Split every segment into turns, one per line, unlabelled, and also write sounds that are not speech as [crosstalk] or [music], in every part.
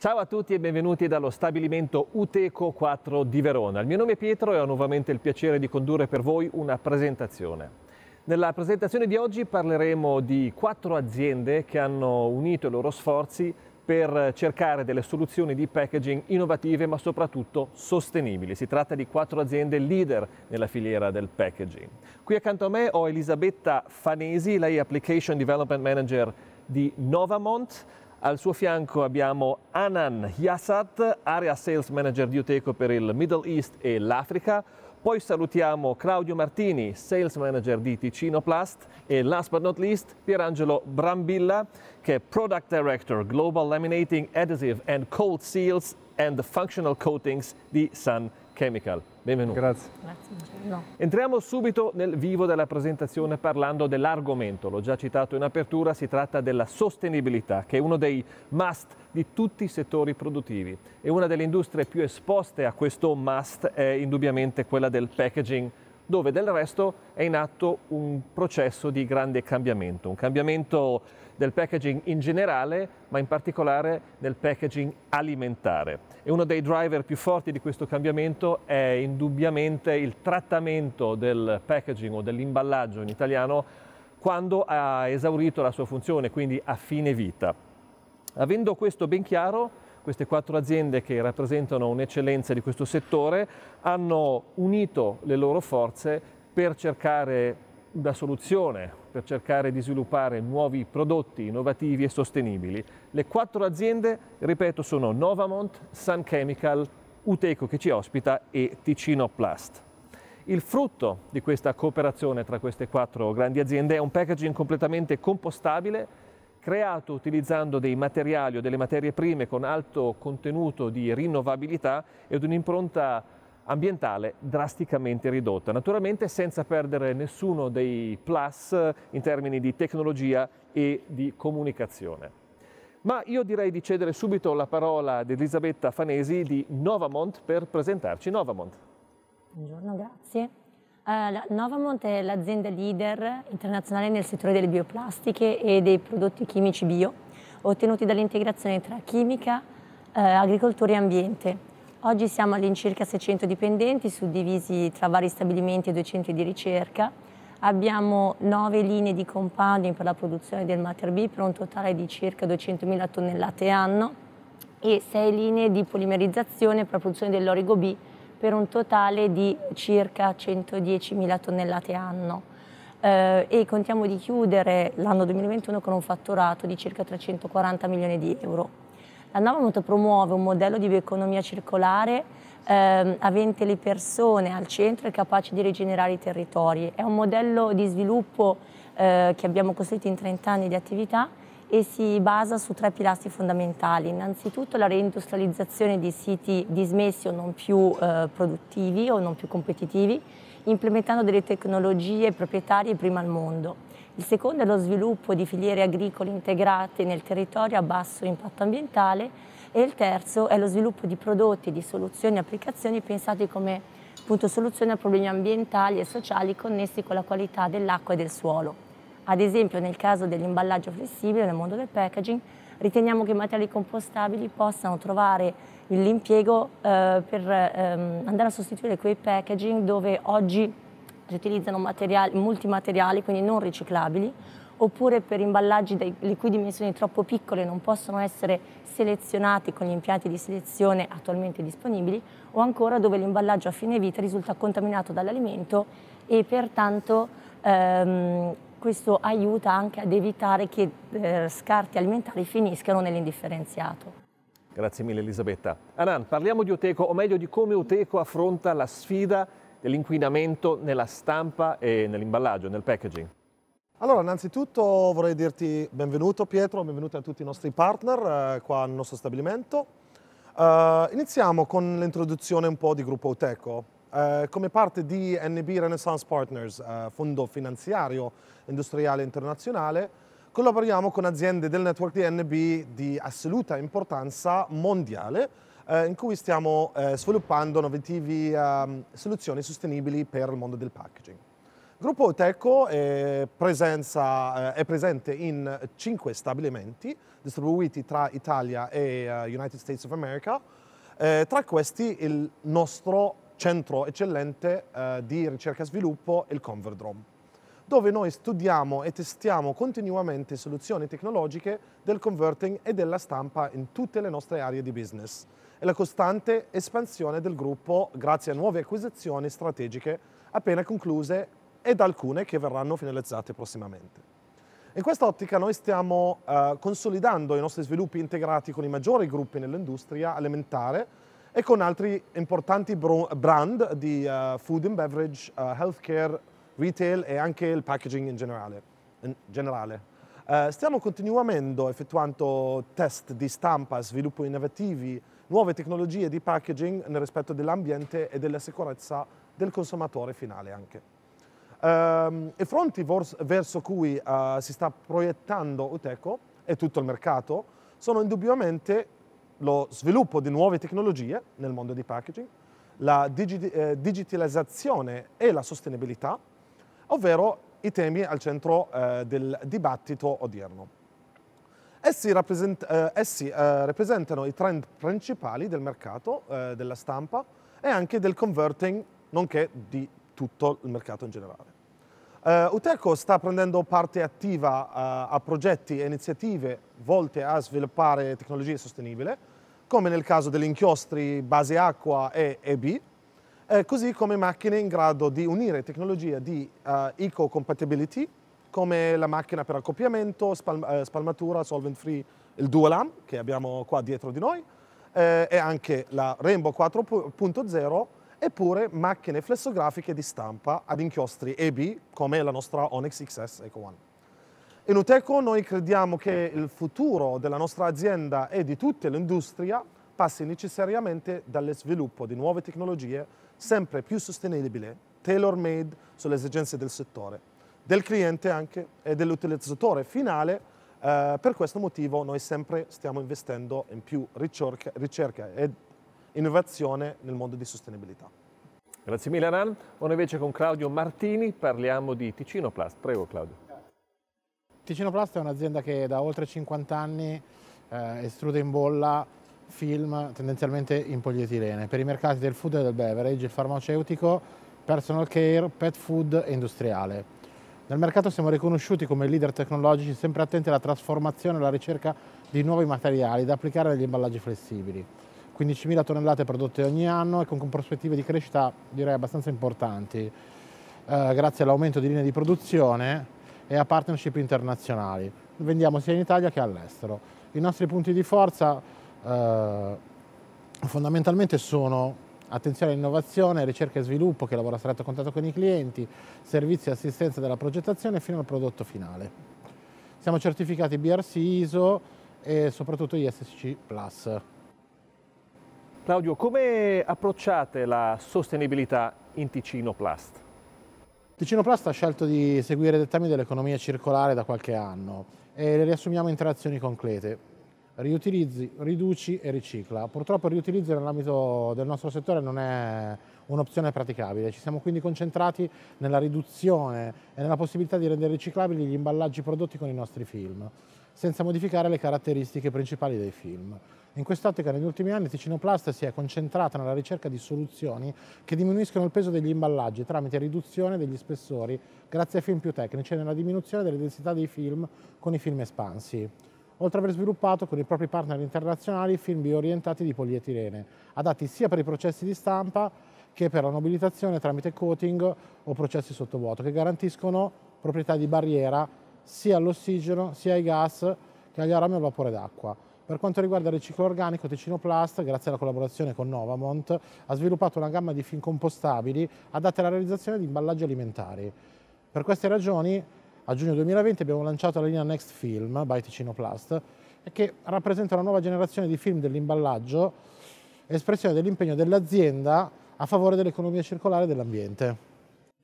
Ciao a tutti e benvenuti dallo stabilimento Uteco 4 di Verona. Il mio nome è Pietro e ho nuovamente il piacere di condurre per voi una presentazione. Nella presentazione di oggi parleremo di quattro aziende che hanno unito i loro sforzi per cercare delle soluzioni di packaging innovative ma soprattutto sostenibili. Si tratta di quattro aziende leader nella filiera del packaging. Qui accanto a me ho Elisabetta Fanesi, lei è Application Development Manager di Novamont. Al suo fianco abbiamo Anan Yassat, area sales manager di Uteco per il Middle East e l'Africa. Poi salutiamo Claudio Martini, sales manager di Ticino Plast e last but not least Pierangelo Brambilla, che è product director Global Laminating Adhesive and Cold Seals and Functional Coatings di Sun Chemical. Benvenuto. Grazie. Entriamo subito nel vivo della presentazione parlando dell'argomento, l'ho già citato in apertura, si tratta della sostenibilità, che è uno dei must di tutti i settori produttivi e una delle industrie più esposte a questo must è indubbiamente quella del packaging dove del resto è in atto un processo di grande cambiamento, un cambiamento del packaging in generale, ma in particolare del packaging alimentare. E uno dei driver più forti di questo cambiamento è indubbiamente il trattamento del packaging o dell'imballaggio in italiano quando ha esaurito la sua funzione, quindi a fine vita. Avendo questo ben chiaro, queste quattro aziende che rappresentano un'eccellenza di questo settore hanno unito le loro forze per cercare una soluzione, per cercare di sviluppare nuovi prodotti innovativi e sostenibili. Le quattro aziende, ripeto, sono Novamont, Sun Chemical, Uteco che ci ospita e Ticino Plast. Il frutto di questa cooperazione tra queste quattro grandi aziende è un packaging completamente compostabile creato utilizzando dei materiali o delle materie prime con alto contenuto di rinnovabilità ed un'impronta ambientale drasticamente ridotta, naturalmente senza perdere nessuno dei plus in termini di tecnologia e di comunicazione. Ma io direi di cedere subito la parola ad Elisabetta Fanesi di Novamont per presentarci Novamont.
Buongiorno, grazie. Uh, Novamont è l'azienda leader internazionale nel settore delle bioplastiche e dei prodotti chimici bio, ottenuti dall'integrazione tra chimica, eh, agricoltura e ambiente. Oggi siamo all'incirca 600 dipendenti suddivisi tra vari stabilimenti e due centri di ricerca. Abbiamo nove linee di compounding per la produzione del Mater B per un totale di circa 200.000 tonnellate anno e sei linee di polimerizzazione per la produzione dell'origo B per un totale di circa 110.000 tonnellate anno. Eh, e contiamo di chiudere l'anno 2021 con un fatturato di circa 340 milioni di euro. La Nova promuove un modello di bioeconomia circolare ehm, avente le persone al centro e capace di rigenerare i territori. È un modello di sviluppo eh, che abbiamo costruito in 30 anni di attività e si basa su tre pilastri fondamentali. Innanzitutto la reindustrializzazione di siti dismessi o non più eh, produttivi o non più competitivi, implementando delle tecnologie proprietarie prima al mondo. Il secondo è lo sviluppo di filiere agricole integrate nel territorio a basso impatto ambientale e il terzo è lo sviluppo di prodotti, di soluzioni e applicazioni pensati come appunto, soluzione a problemi ambientali e sociali connessi con la qualità dell'acqua e del suolo. Ad esempio nel caso dell'imballaggio flessibile nel mondo del packaging riteniamo che i materiali compostabili possano trovare l'impiego eh, per ehm, andare a sostituire quei packaging dove oggi che utilizzano materiali, multimateriali, quindi non riciclabili, oppure per imballaggi dei, le cui dimensioni troppo piccole non possono essere selezionati con gli impianti di selezione attualmente disponibili, o ancora dove l'imballaggio a fine vita risulta contaminato dall'alimento e pertanto ehm, questo aiuta anche ad evitare che eh, scarti alimentari finiscano nell'indifferenziato.
Grazie mille Elisabetta. Anan, parliamo di Oteco, o meglio di come Oteco affronta la sfida dell'inquinamento nella stampa e nell'imballaggio, nel packaging?
Allora, innanzitutto vorrei dirti benvenuto Pietro, benvenuti a tutti i nostri partner eh, qua al nostro stabilimento. Eh, iniziamo con l'introduzione un po' di Gruppo Uteco. Eh, come parte di NB Renaissance Partners, eh, fondo finanziario industriale internazionale, collaboriamo con aziende del network di NB di assoluta importanza mondiale eh, in cui stiamo eh, sviluppando innovative ehm, soluzioni sostenibili per il mondo del packaging. gruppo Oteco è, presenza, eh, è, presente in cinque stabilimenti distribuiti tra Italia e eh, United States of America, eh, tra questi il nostro centro eccellente di ricerca e sviluppo, il Converdrom dove noi studiamo e testiamo continuamente soluzioni tecnologiche del converting e della stampa in tutte le nostre aree di business e la costante espansione del gruppo grazie a nuove acquisizioni strategiche appena concluse ed alcune che verranno finalizzate prossimamente. In questa ottica noi stiamo eh, consolidando i nostri sviluppi integrati con i maggiori gruppi nell'industria alimentare e con altri importanti brand di eh, food and beverage, eh, healthcare, retail e anche il packaging in generale. In generale. Eh, stiamo continuando effettuando test di stampa, sviluppo innovativi, nuove tecnologie di packaging nel rispetto dell'ambiente e della sicurezza del consumatore finale anche. Eh, I fronti verso cui eh, si sta proiettando Uteco e tutto il mercato sono indubbiamente lo sviluppo di nuove tecnologie nel mondo di packaging, la eh, digitalizzazione e la sostenibilità, ovvero i temi al centro eh, del dibattito odierno. Essi, rappresent eh, essi eh, rappresentano i trend principali del mercato, eh, della stampa e anche del converting, nonché di tutto il mercato in generale. Eh, Uteco sta prendendo parte attiva eh, a progetti e iniziative volte a sviluppare tecnologie sostenibili, come nel caso degli inchiostri base acqua e EB, eh, così come macchine in grado di unire tecnologia di eh, eco-compatibility, come la macchina per accoppiamento, spal eh, spalmatura, solvent free, il Dualam che abbiamo qua dietro di noi, eh, e anche la Rainbow 4.0, eppure macchine flessografiche di stampa ad inchiostri EB come la nostra Onyx XS Eco One. In Uteco noi crediamo che il futuro della nostra azienda e di tutta l'industria passi necessariamente dallo sviluppo di nuove tecnologie sempre più sostenibile, tailor-made sulle esigenze del settore, del cliente anche e dell'utilizzatore finale. Eh, per questo motivo noi sempre stiamo investendo in più ricerca, ricerca ed innovazione nel mondo di sostenibilità.
Grazie mille Anan. Ora invece con Claudio Martini parliamo di Ticino Plast. Prego Claudio.
Ticino Plast è un'azienda che da oltre 50 anni eh, estrude in bolla film tendenzialmente in polietilene per i mercati del food e del beverage, il farmaceutico, personal care, pet food e industriale. Nel mercato siamo riconosciuti come leader tecnologici sempre attenti alla trasformazione e alla ricerca di nuovi materiali da applicare negli imballaggi flessibili. 15.000 tonnellate prodotte ogni anno e con prospettive di crescita direi abbastanza importanti, eh, grazie all'aumento di linee di produzione e a partnership internazionali. Vendiamo sia in Italia che all'estero. I nostri punti di forza eh, fondamentalmente sono attenzione all'innovazione, ricerca e sviluppo che lavora a stretto contatto con i clienti, servizi e assistenza della progettazione fino al prodotto finale. Siamo certificati BRC ISO e soprattutto Plus.
Claudio, come approcciate la sostenibilità in
Ticino Plast? Ticino Plast ha scelto di seguire i dettami dell'economia circolare da qualche anno e le riassumiamo in tre azioni concrete riutilizzi, riduci e ricicla. Purtroppo il riutilizzo nell'ambito del nostro settore non è un'opzione praticabile, ci siamo quindi concentrati nella riduzione e nella possibilità di rendere riciclabili gli imballaggi prodotti con i nostri film, senza modificare le caratteristiche principali dei film. In quest'ottica negli ultimi anni Ticino Plast si è concentrata nella ricerca di soluzioni che diminuiscono il peso degli imballaggi tramite riduzione degli spessori grazie a film più tecnici e nella diminuzione delle densità dei film con i film espansi oltre ad aver sviluppato con i propri partner internazionali film biorientati di polietilene, adatti sia per i processi di stampa che per la nobilitazione tramite coating o processi sottovuoto, che garantiscono proprietà di barriera sia all'ossigeno, sia ai gas che agli arami o al vapore d'acqua. Per quanto riguarda il riciclo organico, Ticino Plast, grazie alla collaborazione con Novamont, ha sviluppato una gamma di film compostabili adatte alla realizzazione di imballaggi alimentari. Per queste ragioni a giugno 2020 abbiamo lanciato la linea Next Film by Ticino Plast, che rappresenta la nuova generazione di film dell'imballaggio, espressione dell'impegno dell'azienda a favore dell'economia circolare e dell'ambiente.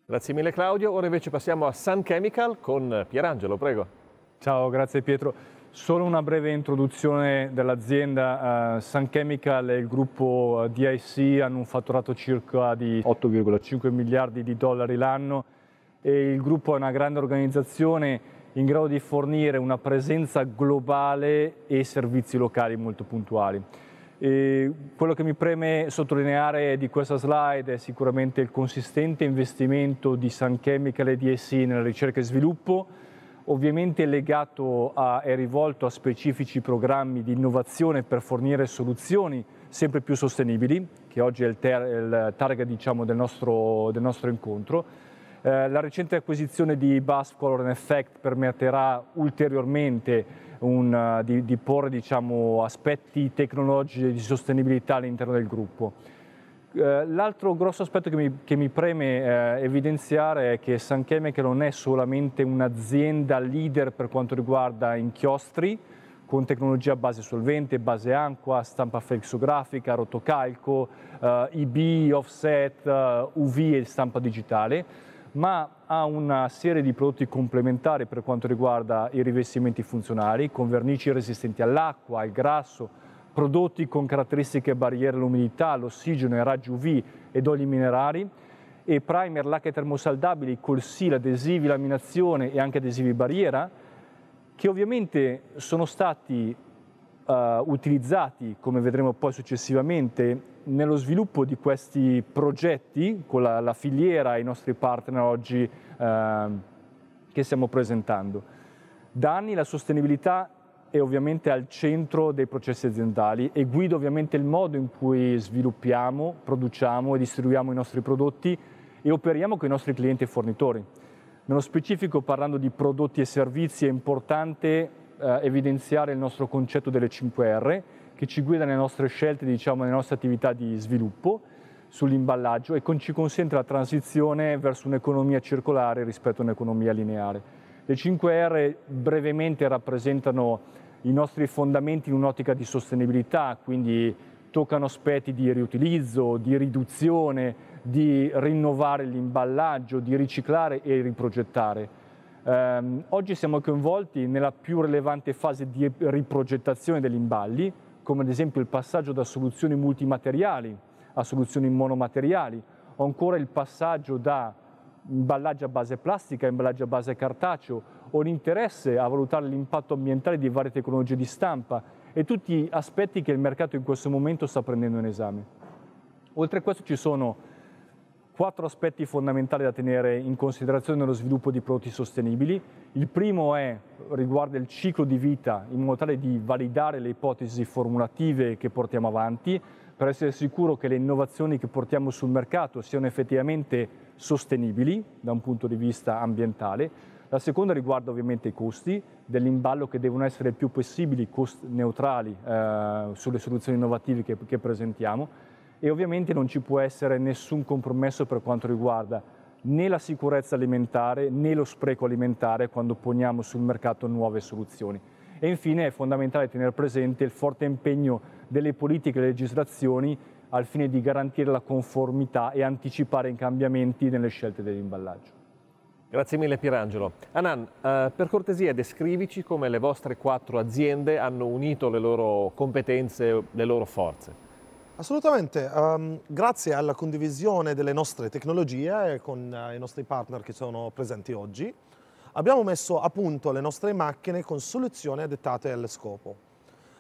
Grazie mille Claudio, ora invece passiamo a Sun Chemical con Pierangelo, prego. Ciao, grazie Pietro. Solo una breve introduzione dell'azienda. Uh, Sun Chemical e il gruppo eh, DIC hanno un fatturato circa di 8,5 miliardi di dollari l'anno il gruppo è una grande organizzazione in grado di fornire una presenza globale e servizi locali molto puntuali. E quello che mi preme sottolineare di questa slide è sicuramente il consistente investimento di Sun Chemical e DSC nella ricerca e sviluppo, ovviamente legato a, rivolto a specifici programmi di innovazione per fornire soluzioni sempre più sostenibili, che oggi è il, ter, il target diciamo, del, nostro, del nostro incontro eh, la recente acquisizione di Bass Color and Effect permetterà ulteriormente un, uh, di, di, porre diciamo, aspetti tecnologici di sostenibilità all'interno del gruppo. Eh, l'altro grosso aspetto che mi, che mi preme eh, evidenziare è che San Chemical non è solamente un'azienda leader per quanto riguarda inchiostri, con tecnologia base solvente, base acqua, stampa flexografica, rotocalco, eh, IB, offset, UV e stampa digitale, ma ha una serie di prodotti complementari per quanto riguarda i rivestimenti funzionali, con vernici resistenti all'acqua, al grasso, prodotti con caratteristiche barriere all'umidità, all'ossigeno, ai raggi UV ed oli minerari, e primer lacche termosaldabili, colsil, adesivi, laminazione e anche adesivi barriera, che ovviamente sono stati eh, utilizzati, come vedremo poi successivamente, nello sviluppo di questi progetti con la, la filiera e i nostri partner oggi eh, che stiamo presentando. Da anni la sostenibilità è ovviamente al centro dei processi aziendali e guida ovviamente il modo in cui sviluppiamo, produciamo e distribuiamo i nostri prodotti e operiamo con i nostri clienti e fornitori. Nello specifico, parlando di prodotti e servizi, è importante eh, evidenziare il nostro concetto delle 5R che ci guida nelle nostre scelte, diciamo, nelle nostre attività di sviluppo sull'imballaggio e con, ci consente la transizione verso un'economia circolare rispetto a un'economia lineare. Le 5R brevemente rappresentano i nostri fondamenti in un'ottica di sostenibilità, quindi toccano aspetti di riutilizzo, di riduzione, di rinnovare l'imballaggio, di riciclare e riprogettare. Um, oggi siamo coinvolti nella più rilevante fase di riprogettazione degli imballi, come ad esempio il passaggio da soluzioni multimateriali a soluzioni monomateriali, o ancora il passaggio da imballaggio a base plastica a imballaggio a base cartaceo, o l'interesse a valutare l'impatto ambientale di varie tecnologie di stampa e tutti gli aspetti che il mercato in questo momento sta prendendo in esame. Oltre a questo ci sono quattro aspetti fondamentali da tenere in considerazione nello sviluppo di prodotti sostenibili. Il primo è, riguarda il ciclo di vita, in modo tale di validare le ipotesi formulative che portiamo avanti, per essere sicuro che le innovazioni che portiamo sul mercato siano effettivamente sostenibili da un punto di vista ambientale. La seconda riguarda ovviamente i costi dell'imballo che devono essere il più possibili cost neutrali eh, sulle soluzioni innovative che, che presentiamo e ovviamente non ci può essere nessun compromesso per quanto riguarda né la sicurezza alimentare né lo spreco alimentare quando poniamo sul mercato nuove soluzioni. E infine è fondamentale tenere presente il forte impegno delle politiche e delle legislazioni al fine di garantire la conformità e anticipare i cambiamenti nelle scelte dell'imballaggio.
Grazie mille Pierangelo. Anan, eh, per cortesia descrivici come le vostre quattro aziende hanno unito le loro competenze, le loro
forze. Assolutamente, um, grazie alla condivisione delle nostre tecnologie con uh, i nostri partner che sono presenti oggi, abbiamo messo a punto le nostre macchine con soluzioni adattate allo scopo.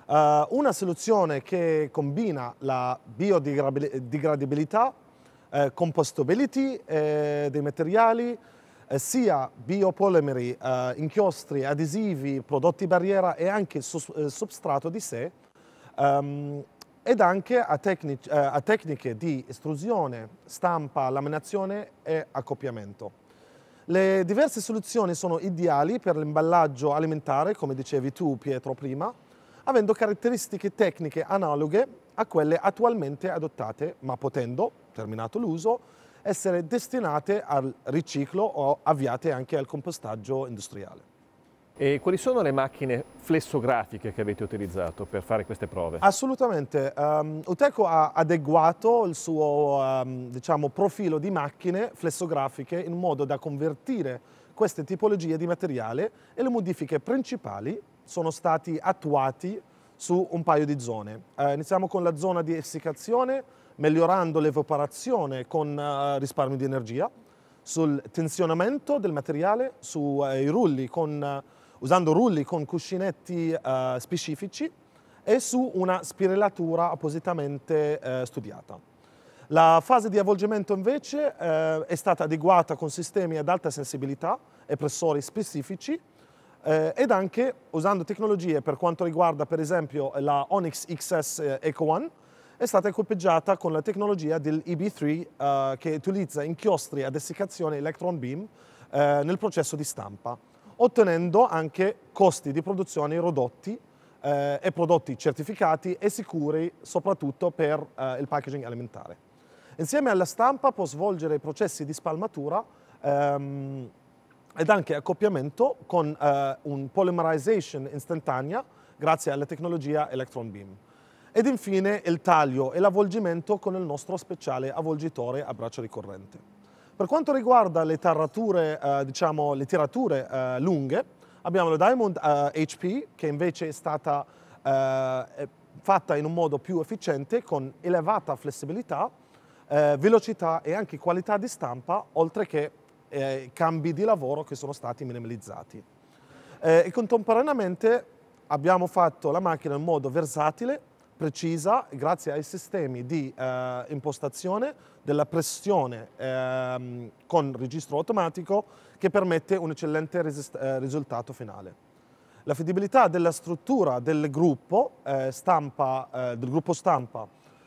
Uh, una soluzione che combina la biodegradabilità, eh, compostability eh, dei materiali, eh, sia biopolimeri, eh, inchiostri, adesivi, prodotti barriera e anche il substrato di sé, um, ed anche a, tecnic eh, a tecniche di estrusione, stampa, laminazione e accoppiamento. Le diverse soluzioni sono ideali per l'imballaggio alimentare, come dicevi tu Pietro prima, avendo caratteristiche tecniche analoghe a quelle attualmente adottate, ma potendo, terminato l'uso, essere destinate al riciclo o avviate anche al compostaggio industriale. E
quali sono le macchine flessografiche che avete utilizzato per fare queste prove?
Assolutamente, um, Uteco ha adeguato il suo um, diciamo, profilo di macchine flessografiche in modo da convertire queste tipologie di materiale e le modifiche principali sono state attuate su un paio di zone. Uh, iniziamo con la zona di essiccazione, migliorando l'evaporazione con uh, risparmio di energia, sul tensionamento del materiale, sui eh, uh, rulli con usando rulli con cuscinetti eh, specifici e su una spiralatura appositamente eh, studiata. La fase di avvolgimento invece eh, è stata adeguata con sistemi ad alta sensibilità e pressori specifici eh, ed anche usando tecnologie per quanto riguarda per esempio la Onyx XS Eco One è stata equipaggiata con la tecnologia dell'EB3 eh, che utilizza inchiostri ad essiccazione electron beam eh, nel processo di stampa ottenendo anche costi di produzione ridotti eh, e prodotti certificati e sicuri soprattutto per eh, il packaging alimentare. Insieme alla stampa può svolgere processi di spalmatura ehm, ed anche accoppiamento con eh, un polymerization istantanea grazie alla tecnologia Electron Beam. Ed infine il taglio e l'avvolgimento con il nostro speciale avvolgitore a braccia ricorrente. Per quanto riguarda le tarrature, eh, diciamo, le tirature eh, lunghe, abbiamo la Diamond eh, HP che invece è stata eh, fatta in un modo più efficiente con elevata flessibilità, eh, velocità e anche qualità di stampa, oltre che eh, cambi di lavoro che sono stati minimizzati. e contemporaneamente abbiamo fatto la macchina in modo versatile precisa grazie ai sistemi di eh, impostazione della pressione ehm, con registro automatico che permette un eccellente eh, risultato finale. La fidibilità della struttura del gruppo, eh, stampa, eh, del gruppo stampa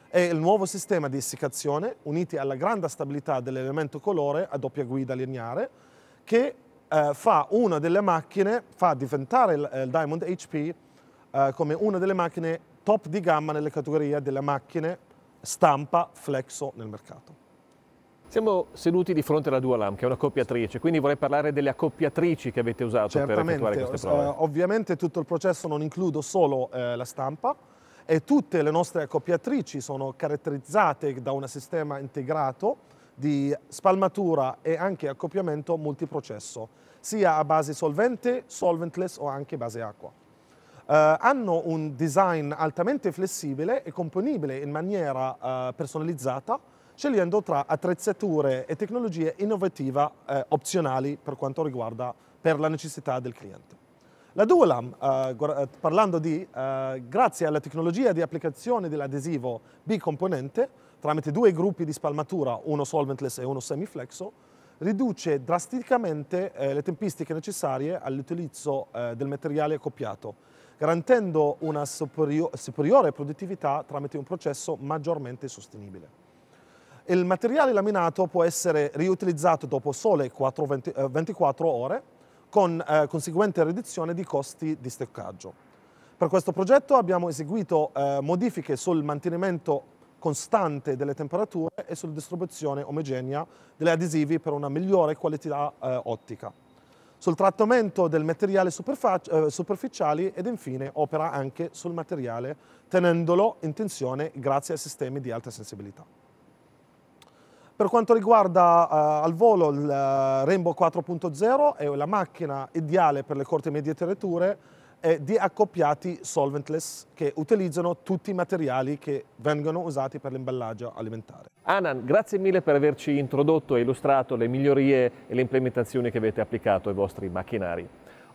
e il nuovo sistema di essiccazione, uniti alla grande stabilità dell'elemento colore a doppia guida lineare, che eh, fa una delle macchine, fa diventare il, eh, il Diamond HP come una delle macchine top di gamma nelle categorie delle macchine stampa flexo nel mercato. Siamo seduti di
fronte alla Dualam, che è una accoppiatrice, quindi vorrei parlare delle accoppiatrici che avete usato Certamente, per effettuare queste eh, prove.
ovviamente tutto il processo non includo solo eh, la stampa e tutte le nostre accoppiatrici sono caratterizzate da un sistema integrato di spalmatura e anche accoppiamento multiprocesso, sia a base solvente, solventless o anche base acqua. Eh, hanno un design altamente flessibile e componibile in maniera eh, personalizzata scegliendo tra attrezzature e tecnologie innovative eh, opzionali per quanto riguarda per la necessità del cliente. La Dualam, eh, eh, parlando di, eh, grazie alla tecnologia di applicazione dell'adesivo bicomponente, tramite due gruppi di spalmatura, uno solventless e uno semiflexo, riduce drasticamente le tempistiche necessarie all'utilizzo del materiale accoppiato garantendo una superiore produttività tramite un processo maggiormente sostenibile. Il materiale laminato può essere riutilizzato dopo sole 4, 20, 24 ore con eh, conseguente riduzione di costi di stoccaggio. Per questo progetto abbiamo eseguito eh, modifiche sul mantenimento costante delle temperature e sulla distribuzione omogenea degli adesivi per una migliore qualità eh, ottica sul trattamento del materiale eh, superficiali ed infine opera anche sul materiale tenendolo in tensione grazie a sistemi di alta sensibilità. Per quanto riguarda eh, al volo il eh, Rainbow 4.0 è la macchina ideale per le corte e medie tirature, eh, di accoppiati solventless che utilizzano tutti i materiali che vengono usati per l'imballaggio alimentare.
Anan, grazie mille per averci introdotto e illustrato le migliorie e le implementazioni che avete applicato ai vostri macchinari.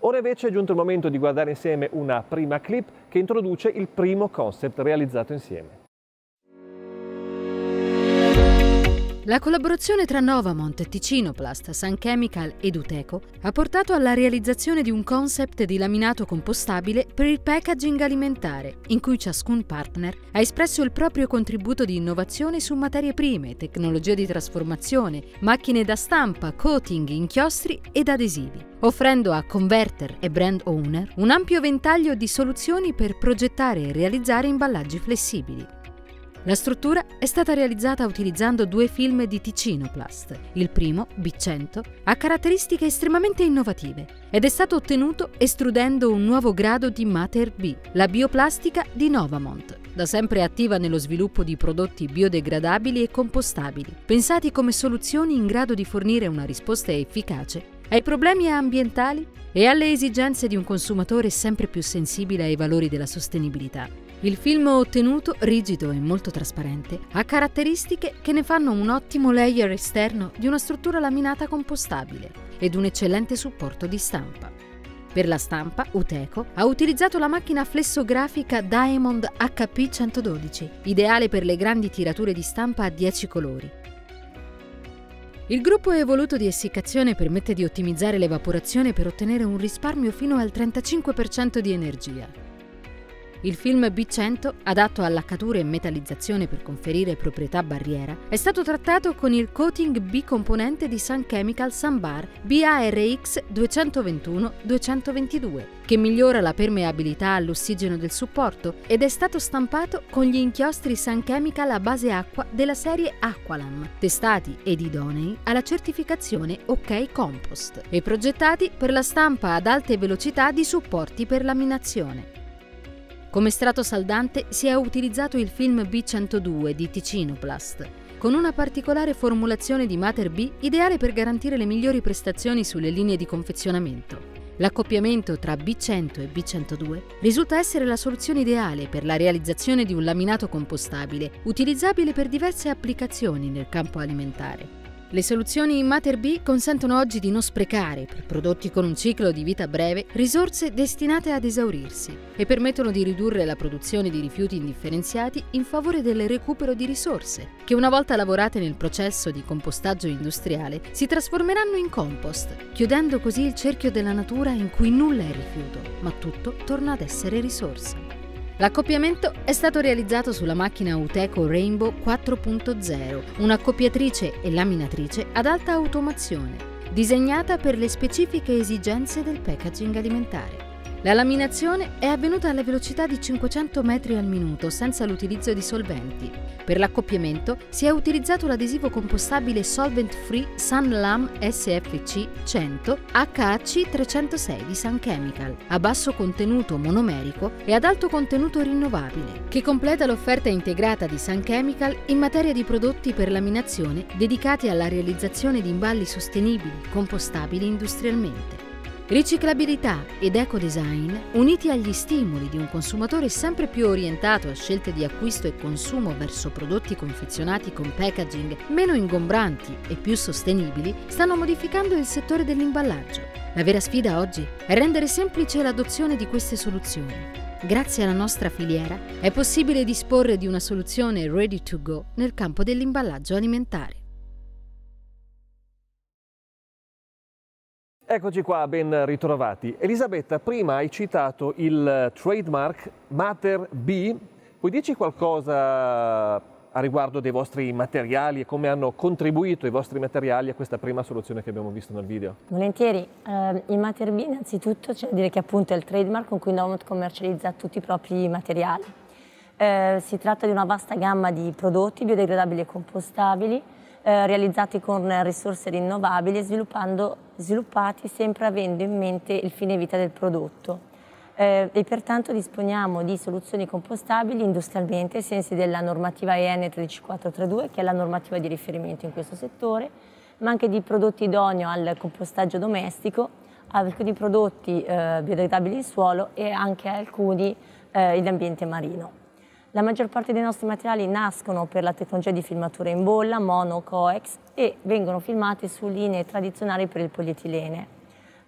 Ora invece è giunto il momento di guardare insieme una prima clip che introduce il primo concept realizzato insieme.
La collaborazione tra Novamont, Ticinoplast, Sun Chemical ed Uteco ha portato alla realizzazione di un concept di laminato compostabile per il packaging alimentare, in cui ciascun partner ha espresso il proprio contributo di innovazione su materie prime, tecnologie di trasformazione, macchine da stampa, coating, inchiostri ed adesivi, offrendo a converter e brand owner un ampio ventaglio di soluzioni per progettare e realizzare imballaggi flessibili. La struttura è stata realizzata utilizzando due film di Ticinoplast. Il primo, B100, ha caratteristiche estremamente innovative ed è stato ottenuto estrudendo un nuovo grado di Mater B, la bioplastica di Novamont, da sempre attiva nello sviluppo di prodotti biodegradabili e compostabili, pensati come soluzioni in grado di fornire una risposta efficace ai problemi ambientali e alle esigenze di un consumatore sempre più sensibile ai valori della sostenibilità. Il film ottenuto, rigido e molto trasparente, ha caratteristiche che ne fanno un ottimo layer esterno di una struttura laminata compostabile ed un eccellente supporto di stampa. Per la stampa, Uteco ha utilizzato la macchina flessografica Diamond HP112, ideale per le grandi tirature di stampa a 10 colori, il gruppo evoluto di essiccazione permette di ottimizzare l'evaporazione per ottenere un risparmio fino al 35% di energia. Il film B100, adatto a laccature e metallizzazione per conferire proprietà barriera, è stato trattato con il coating B componente di Sun Chemical Sunbar BARX 221-222, che migliora la permeabilità all'ossigeno del supporto ed è stato stampato con gli inchiostri Sun Chemical a base acqua della serie Aqualam, testati ed idonei alla certificazione OK Compost e progettati per la stampa ad alte velocità di supporti per laminazione. Come strato saldante si è utilizzato il film B102 di Ticinoplast, con una particolare formulazione di Mater B ideale per garantire le migliori prestazioni sulle linee di confezionamento. L'accoppiamento tra B100 e B102 risulta essere la soluzione ideale per la realizzazione di un laminato compostabile, utilizzabile per diverse applicazioni nel campo alimentare. Le soluzioni Mater-B consentono oggi di non sprecare, per prodotti con un ciclo di vita breve, risorse destinate ad esaurirsi e permettono di ridurre la produzione di rifiuti indifferenziati in favore del recupero di risorse, che una volta lavorate nel processo di compostaggio industriale si trasformeranno in compost, chiudendo così il cerchio della natura in cui nulla è rifiuto, ma tutto torna ad essere risorsa. L'accoppiamento è stato realizzato sulla macchina Uteco Rainbow 4.0, un'accoppiatrice e laminatrice ad alta automazione, disegnata per le specifiche esigenze del packaging alimentare. La laminazione è avvenuta alla velocità di 500 metri al minuto senza l'utilizzo di solventi. Per l'accoppiamento si è utilizzato l'adesivo compostabile Solvent Free Sunlam SFC 100 HAC 306 di Sun Chemical, a basso contenuto monomerico e ad alto contenuto rinnovabile, che completa l'offerta integrata di Sun Chemical in materia di prodotti per laminazione dedicati alla realizzazione di imballi sostenibili, compostabili industrialmente. Riciclabilità ed eco-design, uniti agli stimoli di un consumatore sempre più orientato a scelte di acquisto e consumo verso prodotti confezionati con packaging meno ingombranti e più sostenibili, stanno modificando il settore dell'imballaggio. La vera sfida oggi è rendere semplice l'adozione di queste soluzioni. Grazie alla nostra filiera è possibile disporre di una soluzione ready to go nel campo dell'imballaggio alimentare.
Eccoci qua, ben ritrovati. Elisabetta, prima hai citato il trademark Mater B. Puoi dirci qualcosa a riguardo dei vostri materiali e come hanno contribuito i vostri materiali a questa prima soluzione che abbiamo visto nel video?
Volentieri. Eh, il Mater B innanzitutto c'è da dire che appunto è il trademark con cui Nomad commercializza tutti i propri materiali. Eh, si tratta di una vasta gamma di prodotti biodegradabili e compostabili eh, realizzati con risorse rinnovabili e sviluppati sempre avendo in mente il fine vita del prodotto. Eh, e pertanto disponiamo di soluzioni compostabili industrialmente ai sensi della normativa EN 13432 che è la normativa di riferimento in questo settore, ma anche di prodotti idoneo al compostaggio domestico, alcuni prodotti eh, biodegradabili in suolo e anche alcuni eh, in ambiente marino. La maggior parte dei nostri materiali nascono per la tecnologia di filmatura in bolla, mono, coex e vengono filmati su linee tradizionali per il polietilene.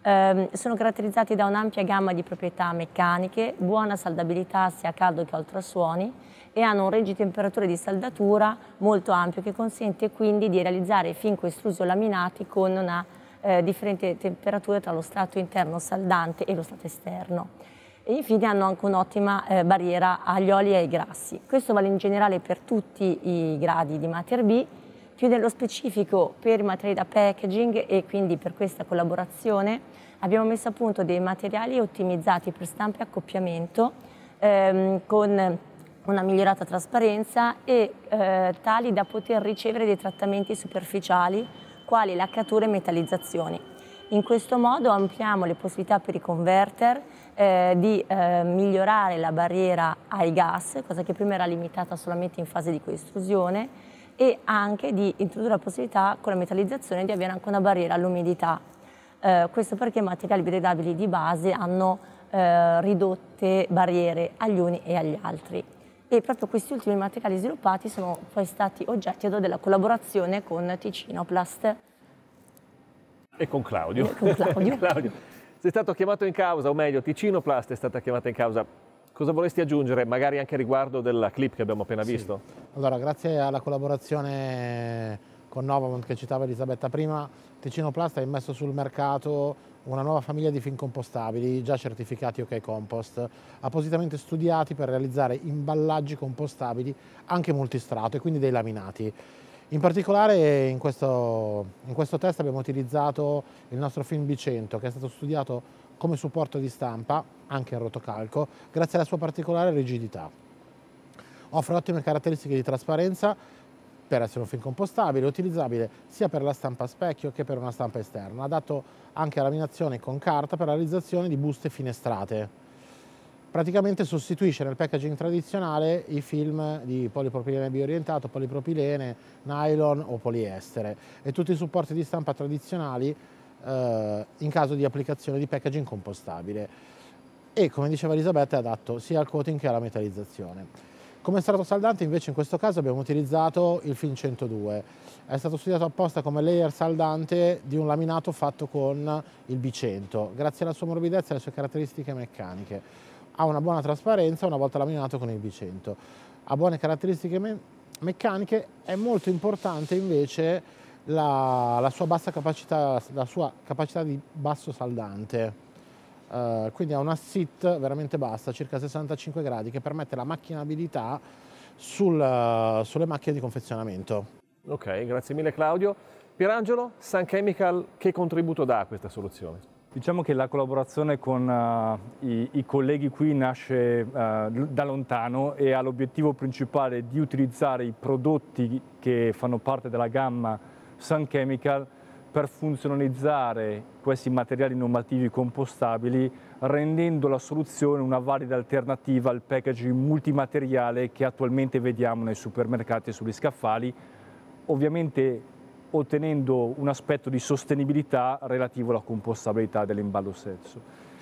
Eh, sono caratterizzati da un'ampia gamma di proprietà meccaniche, buona saldabilità sia a caldo che a ultrasuoni e hanno un regio temperatura di saldatura molto ampio che consente quindi di realizzare finco estrusio laminati con una eh, differente temperatura tra lo strato interno saldante e lo strato esterno e infine hanno anche un'ottima eh, barriera agli oli e ai grassi. Questo vale in generale per tutti i gradi di Mater B, più nello specifico per i materiali da packaging e quindi per questa collaborazione abbiamo messo a punto dei materiali ottimizzati per stampa e accoppiamento ehm, con una migliorata trasparenza e eh, tali da poter ricevere dei trattamenti superficiali quali laccature e metallizzazioni. In questo modo ampliamo le possibilità per i converter eh, di eh, migliorare la barriera ai gas, cosa che prima era limitata solamente in fase di coestrusione, e anche di introdurre la possibilità con la metallizzazione di avere anche una barriera all'umidità. Eh, questo perché i materiali biodegradabili di base hanno eh, ridotte barriere agli uni e agli altri e proprio questi ultimi materiali sviluppati sono poi stati oggetto della collaborazione con Ticino Plast.
E con Claudio. E con Claudio. [laughs] Claudio. Sei stato chiamato in causa, o meglio, Ticino Plast è stata chiamata in causa. Cosa vorresti aggiungere, magari anche riguardo della clip che abbiamo appena sì. visto?
Allora, grazie alla collaborazione con Novamont che citava Elisabetta prima, Ticino Plast ha immesso sul mercato una nuova famiglia di film compostabili già certificati OK Compost, appositamente studiati per realizzare imballaggi compostabili anche multistrato e quindi dei laminati. In particolare in questo, in questo, test abbiamo utilizzato il nostro film Bicento che è stato studiato come supporto di stampa, anche in rotocalco, grazie alla sua particolare rigidità. Offre ottime caratteristiche di trasparenza per essere un film compostabile, utilizzabile sia per la stampa a specchio che per una stampa esterna, adatto anche a laminazione con carta per la realizzazione di buste finestrate praticamente sostituisce nel packaging tradizionale i film di polipropilene biorientato, polipropilene, nylon o poliestere e tutti i supporti di stampa tradizionali eh, in caso di applicazione di packaging compostabile e come diceva Elisabetta è adatto sia al coating che alla metallizzazione. Come strato saldante invece in questo caso abbiamo utilizzato il film 102, è stato studiato apposta come layer saldante di un laminato fatto con il B100 grazie alla sua morbidezza e alle sue caratteristiche meccaniche ha una buona trasparenza una volta laminato con il Bicento. Ha buone caratteristiche me meccaniche, è molto importante invece la, la, sua capacità, la, sua capacità, di basso saldante. Uh, quindi ha una sit veramente bassa, circa 65 gradi, che permette la macchinabilità sul, uh, sulle macchine di confezionamento. Ok, grazie
mille Claudio. Pierangelo, Sun Chemical che contributo dà a questa soluzione?
Diciamo che la collaborazione con uh, i,
i, colleghi qui nasce uh, da lontano e ha l'obiettivo principale di utilizzare i prodotti che fanno parte della gamma Sun Chemical per funzionalizzare questi materiali normativi compostabili rendendo la soluzione una valida alternativa al packaging multimateriale che attualmente vediamo nei supermercati e sugli scaffali ovviamente ottenendo un aspetto di sostenibilità relativo alla compostabilità dell'imballo stesso.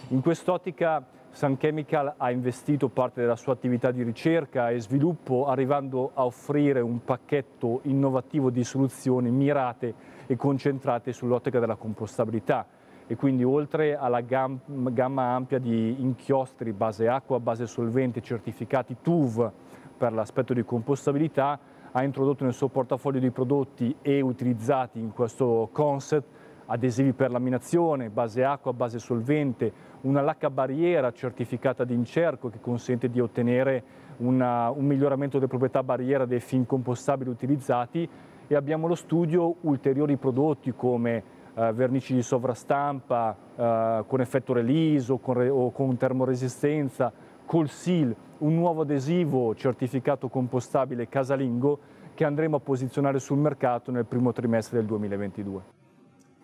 In quest'ottica Sun Chemical ha investito parte della sua attività di ricerca e sviluppo arrivando a offrire un pacchetto innovativo di soluzioni mirate e concentrate sull'ottica della compostabilità e quindi oltre alla gamma ampia di inchiostri base acqua, base solvente, certificati TUV per l'aspetto di compostabilità, ha introdotto nel suo portafoglio di prodotti e utilizzati in questo concept adesivi per laminazione, base acqua, base solvente, una lacca barriera certificata di incerco che consente di ottenere una, un miglioramento delle proprietà barriera dei film compostabili utilizzati e abbiamo lo studio ulteriori prodotti come eh, vernici di sovrastampa eh, con effetto release o con, re, o con termoresistenza, col Seal, un nuovo adesivo certificato compostabile casalingo che andremo a posizionare sul mercato nel primo trimestre del 2022.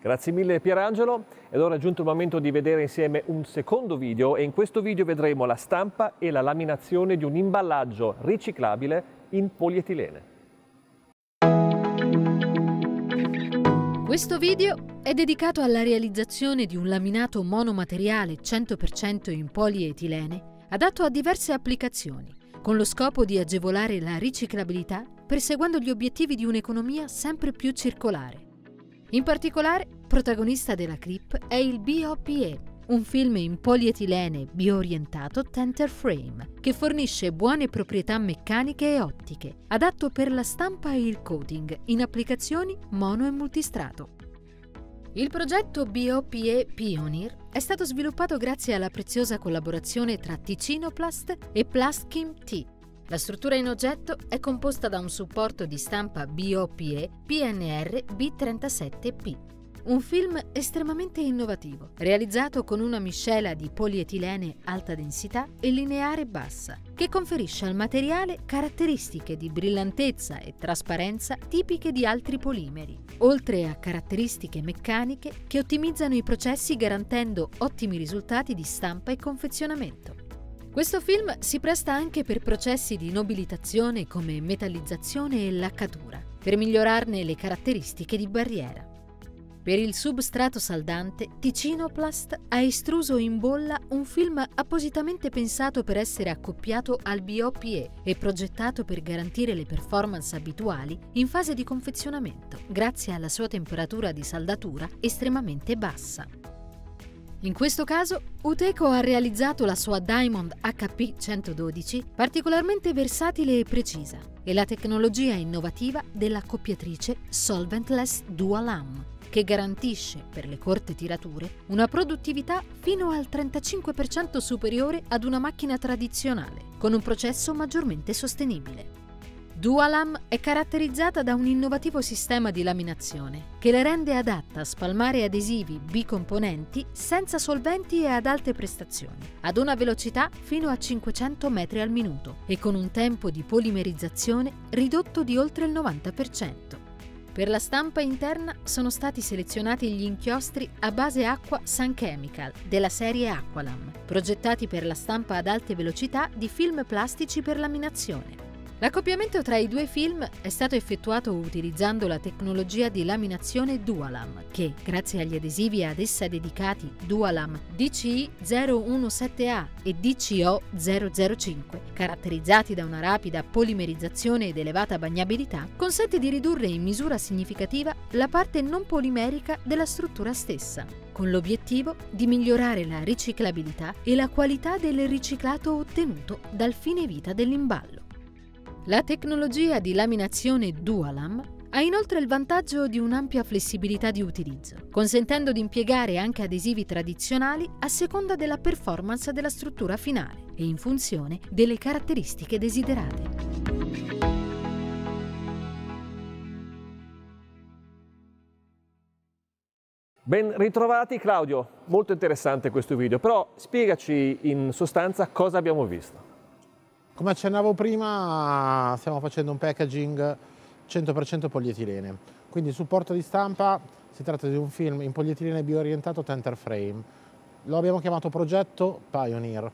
Grazie mille Pierangelo ed ora è giunto il momento di vedere insieme un secondo video e in questo video vedremo la stampa e la laminazione di un imballaggio riciclabile in polietilene.
Questo video è dedicato alla realizzazione di un laminato monomateriale 100% in polietilene adatto a diverse applicazioni, con lo scopo di agevolare la riciclabilità, perseguendo gli obiettivi di un'economia sempre più circolare. In particolare, protagonista della clip è il BOPE, un film in polietilene bioorientato Tenter Frame, che fornisce buone proprietà meccaniche e ottiche, adatto per la stampa e il coating in applicazioni mono e multistrato. Il progetto BOPE Pioneer è stato sviluppato grazie alla preziosa collaborazione tra Ticinoplast e Plastkim T. La struttura in oggetto è composta da un supporto di stampa BOPE PNR B37P un film estremamente innovativo, realizzato con una miscela di polietilene alta densità e lineare bassa, che conferisce al materiale caratteristiche di brillantezza e trasparenza tipiche di altri polimeri, oltre a caratteristiche meccaniche che ottimizzano i processi garantendo ottimi risultati di stampa e confezionamento. Questo film si presta anche per processi di nobilitazione come metallizzazione e laccatura, per migliorarne le caratteristiche di barriera. Per il substrato saldante, Ticinoplast ha estruso in bolla un film appositamente pensato per essere accoppiato al BOPE e progettato per garantire le performance abituali in fase di confezionamento, grazie alla sua temperatura di saldatura estremamente bassa. In questo caso, Uteco ha realizzato la sua Diamond HP 112 particolarmente versatile e precisa e la tecnologia innovativa dell'accoppiatrice Solventless Dual Am che garantisce per le corte tirature una produttività fino al 35% superiore ad una macchina tradizionale, con un processo maggiormente sostenibile. Dualam è caratterizzata da un innovativo sistema di laminazione che le rende adatta a spalmare adesivi bicomponenti senza solventi e ad alte prestazioni, ad una velocità fino a 500 m al minuto e con un tempo di polimerizzazione ridotto di oltre il 90%. Per la stampa interna sono stati selezionati gli inchiostri a base acqua Sun Chemical della serie Aqualam, progettati per la stampa ad alte velocità di film plastici per laminazione. L'accoppiamento tra i due film è stato effettuato utilizzando la tecnologia di laminazione Dualam, che, grazie agli adesivi ad essa dedicati Dualam DCI 017A e DCO 005, caratterizzati da una rapida polimerizzazione ed elevata bagnabilità, consente di ridurre in misura significativa la parte non polimerica della struttura stessa con l'obiettivo di migliorare la riciclabilità e la qualità del riciclato ottenuto dal fine vita dell'imballo. La tecnologia di laminazione Dualam ha inoltre il vantaggio di un'ampia flessibilità di utilizzo, consentendo di impiegare anche adesivi tradizionali a seconda della performance della struttura finale e in funzione delle caratteristiche desiderate.
Ben ritrovati Claudio, molto interessante questo video, però spiegaci in sostanza cosa abbiamo visto.
Come accennavo prima stiamo facendo un packaging 100% polietilene, quindi il supporto di stampa si tratta di un film in polietilene bioorientato Tenter Frame, lo abbiamo chiamato progetto Pioneer,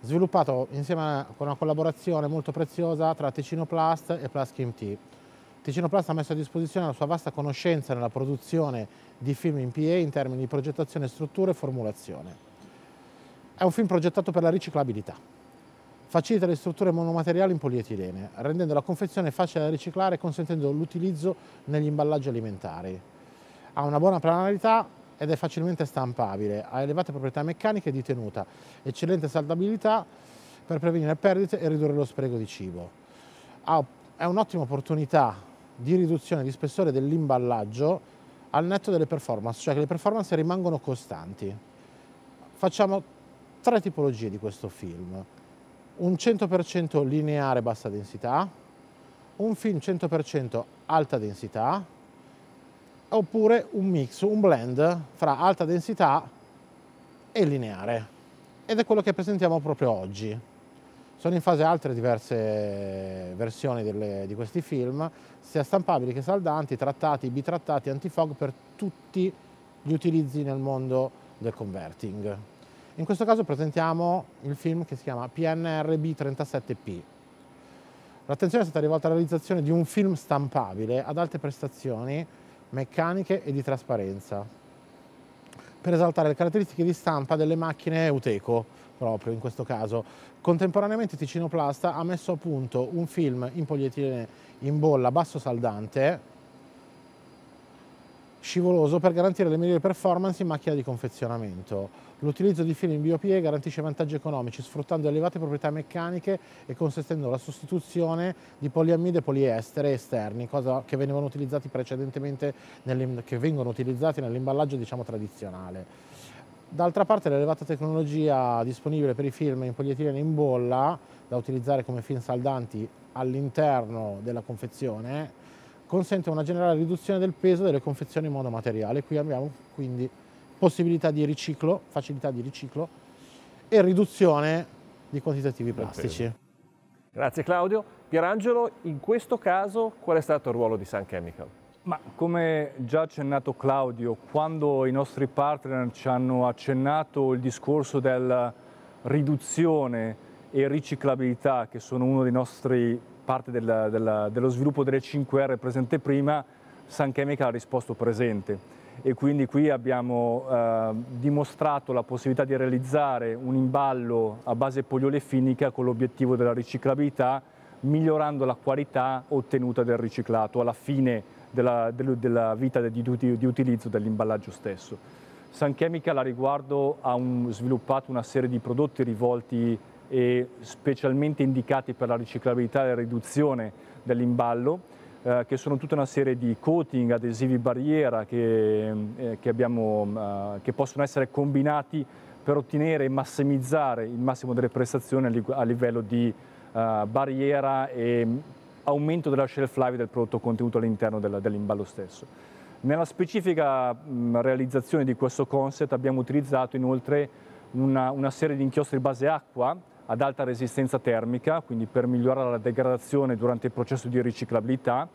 sviluppato insieme con una collaborazione molto preziosa tra Ticino Plast e Plaskim T. Ticino Plast ha messo a disposizione la sua vasta conoscenza nella produzione di film in PA in termini di progettazione, strutture e formulazione. È un film progettato per la riciclabilità. Facilita le strutture monomateriali in polietilene, rendendo la confezione facile da riciclare e consentendo l'utilizzo negli imballaggi alimentari. Ha una buona planarità ed è facilmente stampabile, ha elevate proprietà meccaniche e di tenuta, eccellente saldabilità per prevenire perdite e ridurre lo spreco di cibo. è un'ottima opportunità di riduzione di spessore dell'imballaggio al netto delle performance, cioè che le performance rimangono costanti. Facciamo tre tipologie di questo film un 100% lineare bassa densità, un film 100% alta densità, oppure un mix, un blend fra alta densità e lineare. Ed è quello che presentiamo proprio oggi. Sono in fase altre diverse versioni delle, di questi film, sia stampabili che saldanti, trattati, bitrattati, antifog per tutti gli utilizzi nel mondo del converting. In questo caso presentiamo il film che si chiama PNRB 37P. L'attenzione è stata rivolta alla realizzazione di un film stampabile ad alte prestazioni meccaniche e di trasparenza per esaltare le caratteristiche di stampa delle macchine Euteco, proprio in questo caso. Contemporaneamente Ticino Plasta ha messo a punto un film in polietilene in bolla basso saldante scivoloso per garantire le migliori performance in macchina di confezionamento L'utilizzo di fili in biopie garantisce vantaggi economici sfruttando elevate proprietà meccaniche e consentendo la sostituzione di poliammide e poliestere esterni, cosa che venivano utilizzati precedentemente, che vengono utilizzati nell'imballaggio diciamo, tradizionale. D'altra parte l'elevata tecnologia disponibile per i film in polietilene in bolla, da utilizzare come film saldanti all'interno della confezione, consente una generale riduzione del peso delle confezioni monomateriali. Qui abbiamo quindi possibilità di riciclo, facilità di riciclo e riduzione di quantitativi plastici.
Grazie Claudio. Pierangelo, in questo caso qual è stato il ruolo di Sun Chemical?
Ma come già accennato Claudio, quando i nostri partner ci hanno accennato il discorso della riduzione e riciclabilità, che sono una dei nostri parte della, della, dello sviluppo delle 5R presente prima, San Chemical ha risposto presente e quindi qui abbiamo eh, dimostrato la possibilità di realizzare un imballo a base poliolefinica con l'obiettivo della riciclabilità, migliorando la qualità ottenuta del riciclato alla fine della, della vita di, di, di utilizzo dell'imballaggio stesso. San Chemical a riguardo ha un, sviluppato una serie di prodotti rivolti e specialmente indicati per la riciclabilità e la riduzione dell'imballo, eh, che sono tutta una serie di coating, adesivi barriera che, eh, che, abbiamo, eh, che possono essere combinati per ottenere e massimizzare il massimo delle prestazioni a livello di uh, barriera e mm, aumento della shelf life del prodotto contenuto all'interno dell'imballo stesso. Nella specifica mh, mm, realizzazione di questo concept abbiamo utilizzato inoltre una, una serie di inchiostri base acqua ad alta resistenza termica, quindi per migliorare la degradazione durante il processo di riciclabilità,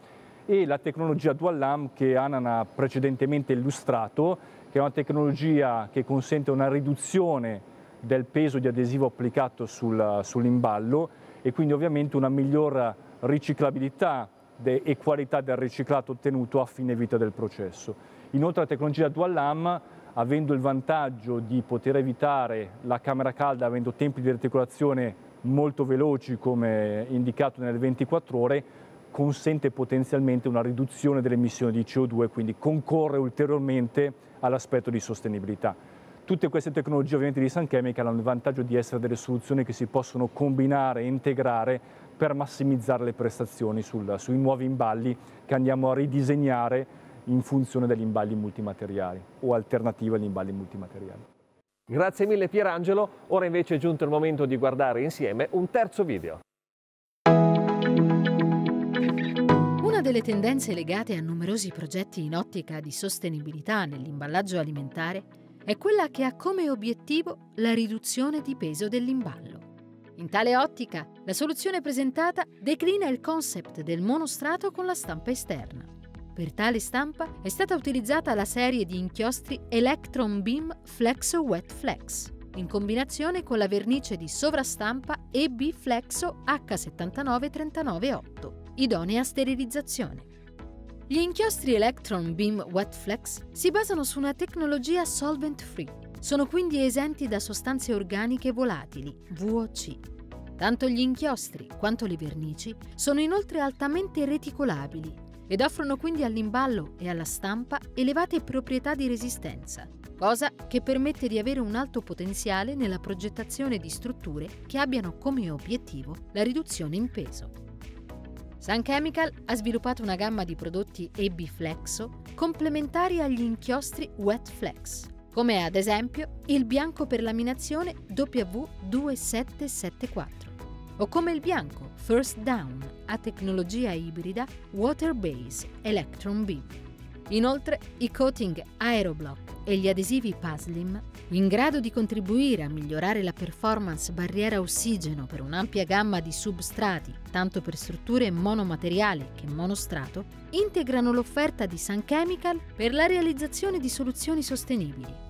e la tecnologia Dual LAM che Anan ha precedentemente illustrato, che è una tecnologia che consente una riduzione del peso di adesivo applicato sul, sull'imballo e quindi ovviamente una migliore riciclabilità e qualità del riciclato ottenuto a fine vita del processo. Inoltre la tecnologia Dual LAM avendo il vantaggio di poter evitare la camera calda, avendo tempi di reticolazione molto veloci come indicato nelle 24 ore, consente potenzialmente una riduzione delle emissioni di CO2, quindi concorre ulteriormente all'aspetto di sostenibilità. Tutte queste tecnologie ovviamente di San Chemical hanno il vantaggio di essere delle soluzioni che si possono combinare e integrare per massimizzare le prestazioni sul, sui nuovi imballi che andiamo a ridisegnare in funzione degli imballi multimateriali o alternativa agli imballi multimateriali.
Grazie mille Pierangelo, ora invece è giunto il momento di guardare insieme un terzo video.
Una delle tendenze legate a numerosi progetti in ottica di sostenibilità nell'imballaggio alimentare è quella che ha come obiettivo la riduzione di peso dell'imballo. In tale ottica, la soluzione presentata declina il concept del monostrato con la stampa esterna. Per tale stampa è stata utilizzata la serie di inchiostri Electron Beam Flexo Wet Flex, in combinazione con la vernice di sovrastampa EB Flexo H79398, idonea a sterilizzazione. Gli inchiostri Electron Beam Wet Flex si basano su una tecnologia solvent free. Sono quindi esenti da sostanze organiche volatili, VOC, tanto gli inchiostri quanto le vernici sono inoltre altamente reticolabili, ed offrono quindi all'imballo e alla stampa elevate proprietà di resistenza, cosa che permette di avere un alto potenziale nella progettazione di strutture che abbiano come obiettivo la riduzione in peso. Sun Chemical ha sviluppato una gamma di prodotti EB Flexo complementari agli inchiostri Wet Flex, come ad esempio il bianco per laminazione W2774 o come il bianco First Down a tecnologia ibrida Water Base Electron Beam. Inoltre i coating Aeroblock e gli adesivi Paslim, in grado di contribuire a migliorare la performance barriera ossigeno per un'ampia gamma di substrati, tanto per strutture monomateriali che monostrato, integrano l'offerta di Sun Chemical per la realizzazione di soluzioni sostenibili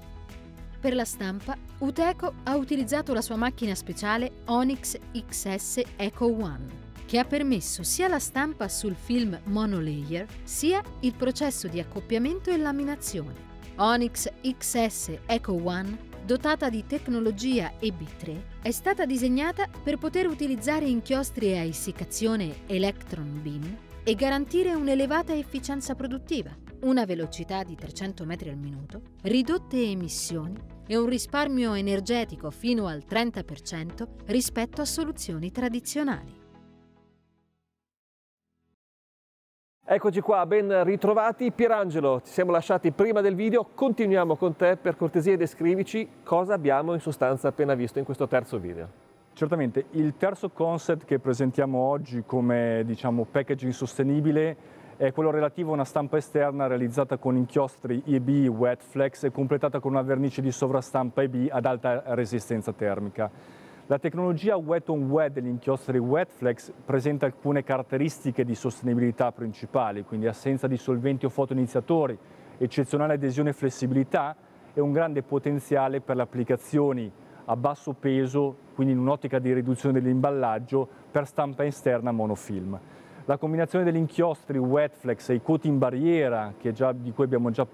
per la stampa, Uteco ha utilizzato la sua macchina speciale Onyx XS Echo One, che ha permesso sia la stampa sul film monolayer, sia il processo di accoppiamento e laminazione. Onyx XS Echo One dotata di tecnologia EB3, è stata disegnata per poter utilizzare inchiostri a essiccazione electron beam e garantire un'elevata efficienza produttiva una velocità di 300 metri al minuto, ridotte emissioni e un risparmio energetico fino al 30% rispetto a soluzioni tradizionali.
Eccoci qua, ben ritrovati. Pierangelo, ci siamo lasciati prima del video, continuiamo con te, per cortesia e descrivici cosa abbiamo in sostanza appena visto in questo terzo video.
Certamente, il terzo concept che presentiamo oggi come diciamo, packaging sostenibile è quello relativo a una stampa esterna realizzata con inchiostri EB Wet Flex e completata con una vernice di sovrastampa EB ad alta resistenza termica. La tecnologia wet on wet degli inchiostri Wet Flex presenta alcune caratteristiche di sostenibilità principali, quindi assenza di solventi o fotoiniziatori, eccezionale adesione e flessibilità e un grande potenziale per le applicazioni a basso peso, quindi in un'ottica di riduzione dell'imballaggio per stampa esterna monofilm la combinazione degli inchiostri Wetflex e i coati in barriera già, di cui abbiamo già eh,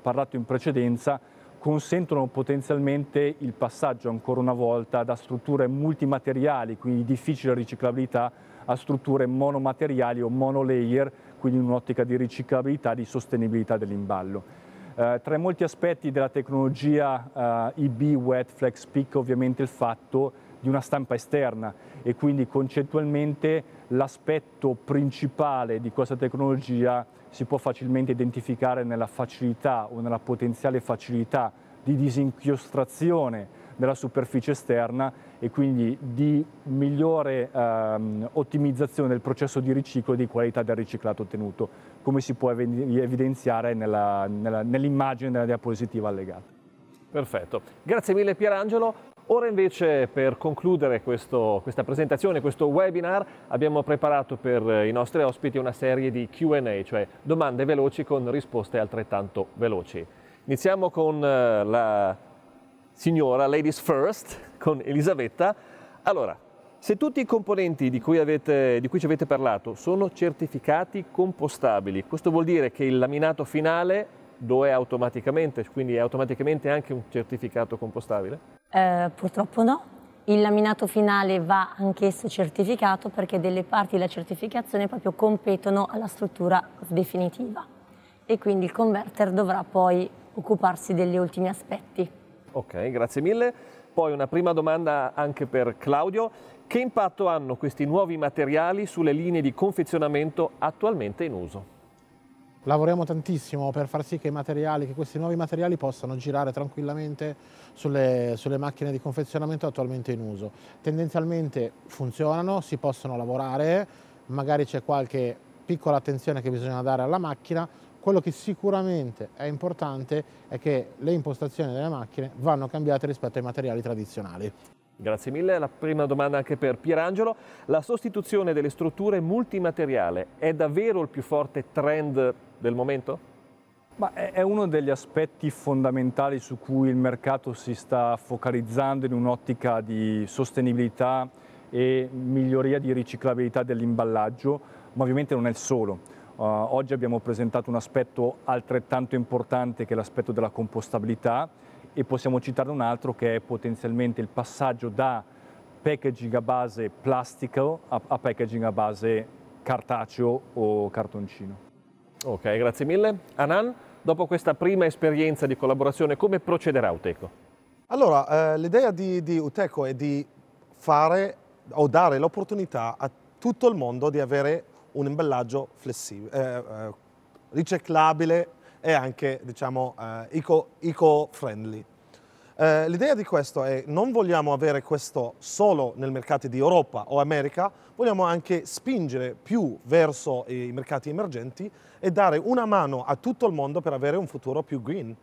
parlato in precedenza consentono potenzialmente il passaggio ancora una volta da strutture multimateriali, quindi difficile riciclabilità, a strutture monomateriali o monolayer, quindi in un'ottica di riciclabilità e di sostenibilità dell'imballo. Eh, tra i molti aspetti della tecnologia eh, IB Wetflex picca ovviamente il fatto di una stampa esterna e quindi concettualmente l'aspetto principale di questa tecnologia si può facilmente identificare nella facilità o nella potenziale facilità di disinchiostrazione della superficie esterna e quindi di migliore ehm, ottimizzazione del processo di riciclo e di qualità del riciclato ottenuto, come si può evidenziare nell'immagine della diapositiva allegata.
Perfetto, grazie mille Pierangelo. Ora invece per concludere questo, questa presentazione, questo webinar, abbiamo preparato per i nostri ospiti una serie di Q&A, cioè domande veloci con risposte altrettanto veloci. Iniziamo con eh, la signora, ladies first, con Elisabetta. Allora, se tutti i componenti di cui, avete, di cui ci avete parlato sono certificati compostabili, questo vuol dire che il laminato finale lo è automaticamente, quindi è automaticamente anche un certificato compostabile?
Eh, purtroppo no. Il laminato finale va anch'esso certificato perché delle parti della certificazione proprio competono alla struttura definitiva e quindi il converter dovrà poi occuparsi degli ultimi aspetti.
Ok, grazie mille. Poi una prima domanda anche per Claudio. Che impatto hanno questi nuovi materiali sulle linee di confezionamento attualmente in uso?
lavoriamo tantissimo per far sì che, materiali, che questi nuovi materiali possano girare tranquillamente sulle, sulle, macchine di confezionamento attualmente in uso. Tendenzialmente funzionano, si possono lavorare, magari c'è qualche piccola attenzione che bisogna dare alla macchina, quello che sicuramente è importante è che le impostazioni delle macchine vanno cambiate rispetto ai materiali tradizionali.
Grazie mille. La prima domanda anche per Pierangelo. La sostituzione delle strutture multimateriale è davvero il più forte trend del momento?
Ma è uno degli aspetti fondamentali su cui il mercato si sta focalizzando in un'ottica di sostenibilità e miglioria di riciclabilità dell'imballaggio, ma ovviamente non è il solo. Eh, oggi abbiamo presentato un aspetto altrettanto importante che è l'aspetto della compostabilità e possiamo citarne un altro che è potenzialmente il passaggio da packaging a base plastico a, a packaging a base cartaceo o cartoncino.
Ok, grazie mille. Anan, dopo questa prima esperienza di collaborazione, come procederà Uteco?
Allora, eh, l'idea di, di, Uteco è di fare o dare l'opportunità a tutto il mondo di avere un imbellaggio eh, eh, riciclabile e anche diciamo eh, eco-friendly. Eh, l'idea di questo è non vogliamo avere questo solo nel mercato di Europa o America, vogliamo anche spingere più verso i mercati emergenti e dare una mano a tutto il mondo per avere un futuro più green.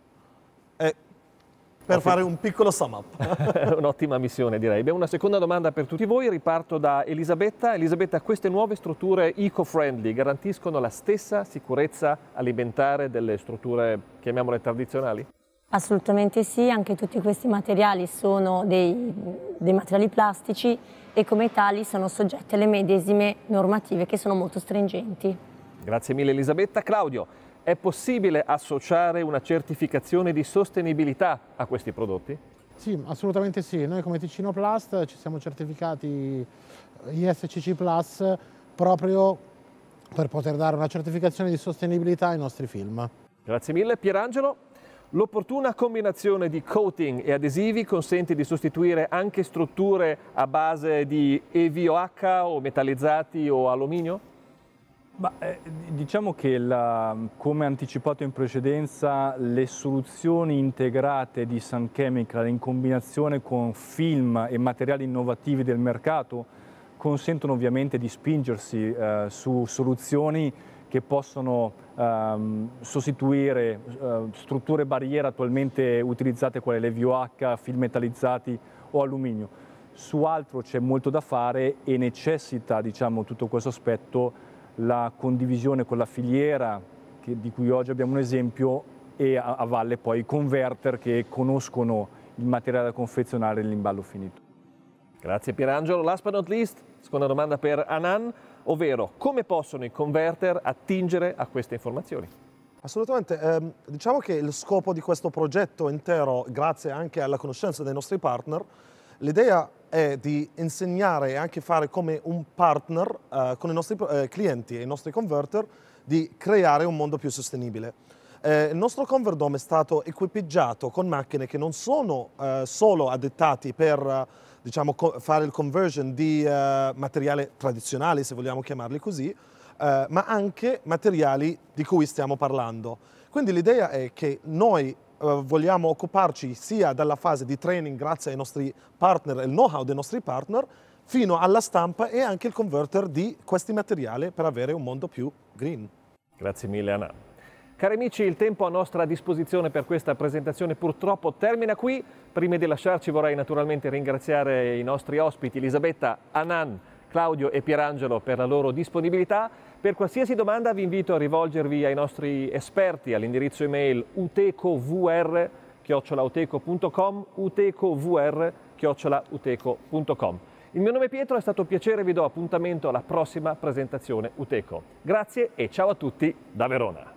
Per fare un piccolo sum up.
[laughs] Un'ottima missione direi. Abbiamo una seconda domanda per tutti voi, riparto da Elisabetta. Elisabetta, queste nuove strutture eco-friendly garantiscono la stessa sicurezza alimentare delle strutture, chiamiamole tradizionali?
Assolutamente sì, anche tutti questi materiali sono dei, dei materiali plastici e come tali sono soggetti alle medesime normative che sono molto stringenti.
Grazie mille Elisabetta. Claudio, è possibile associare una certificazione di sostenibilità a questi prodotti?
Sì, assolutamente sì. Noi come Ticino Plus ci siamo certificati eh, ISCC Plus proprio per poter dare una certificazione di sostenibilità ai nostri film.
Grazie mille Pierangelo. L'opportuna combinazione di coating e adesivi consente di sostituire anche strutture a base di EVOH o metallizzati o alluminio?
Ma, eh, diciamo che, la, um, come anticipato in precedenza, le soluzioni integrate di Sun Chemical in combinazione con film e materiali innovativi del mercato consentono ovviamente di spingersi eh, su soluzioni che possono ehm, sostituire eh, strutture barriere attualmente utilizzate quali le VOH, film metallizzati o alluminio. Su altro c'è molto da fare e necessita diciamo, tutto questo aspetto la condivisione con la filiera, che, di cui oggi abbiamo un esempio, e a, a valle poi i converter che conoscono il materiale da confezionare e l'imballo finito. Grazie
Pierangelo. Last but not least, seconda domanda per Anan, ovvero come possono i converter
attingere a queste informazioni? Assolutamente, eh, diciamo che il scopo di questo progetto intero, grazie anche alla conoscenza dei nostri partner, l'idea è di insegnare e anche fare come un partner eh, con i nostri eh, clienti e i nostri converter di creare un mondo più sostenibile. Eh, il nostro Converdome è stato equipaggiato con macchine che non sono eh, solo adettati per diciamo, fare il conversion di eh, materiale tradizionale, se vogliamo chiamarli così, eh, ma anche materiali di cui stiamo parlando. Quindi l'idea è che noi eh, vogliamo occuparci sia dalla fase di training grazie ai nostri partner e il know-how dei nostri partner, fino alla stampa e anche il converter di questi materiali per avere un mondo più
green. Grazie mille Anna. Cari amici, il tempo a nostra disposizione per questa presentazione purtroppo termina qui. Prima di lasciarci vorrei naturalmente ringraziare i nostri ospiti Elisabetta, Anan, Claudio e Pierangelo per la loro disponibilità per qualsiasi domanda vi invito a rivolgervi ai nostri esperti all'indirizzo email utecovr-uteco.com utecovr-uteco.com Il mio nome è Pietro, è stato un piacere, e vi do appuntamento alla prossima presentazione Uteco. Grazie
e ciao a tutti da Verona.